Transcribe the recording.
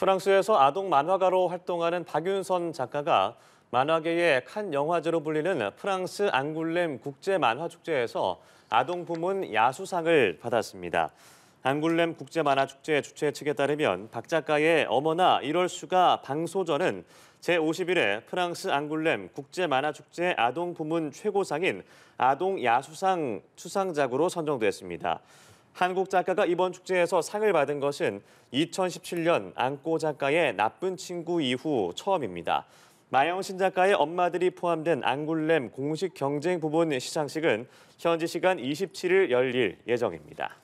프랑스에서 아동 만화가로 활동하는 박윤선 작가가 만화계의 칸 영화제로 불리는 프랑스 앙굴렘 국제 만화 축제에서 아동 부문 야수상을 받았습니다. 앙굴렘 국제 만화 축제 주최 측에 따르면 박 작가의 어머나 이럴 수가 방소전은 제51회 프랑스 앙굴렘 국제 만화 축제 아동 부문 최고상인 아동 야수상 수상작으로 선정됐습니다. 한국 작가가 이번 축제에서 상을 받은 것은 2017년 안고 작가의 나쁜 친구 이후 처음입니다. 마영신 작가의 엄마들이 포함된 안굴렘 공식 경쟁 부분 시상식은 현지 시간 27일 열릴 예정입니다.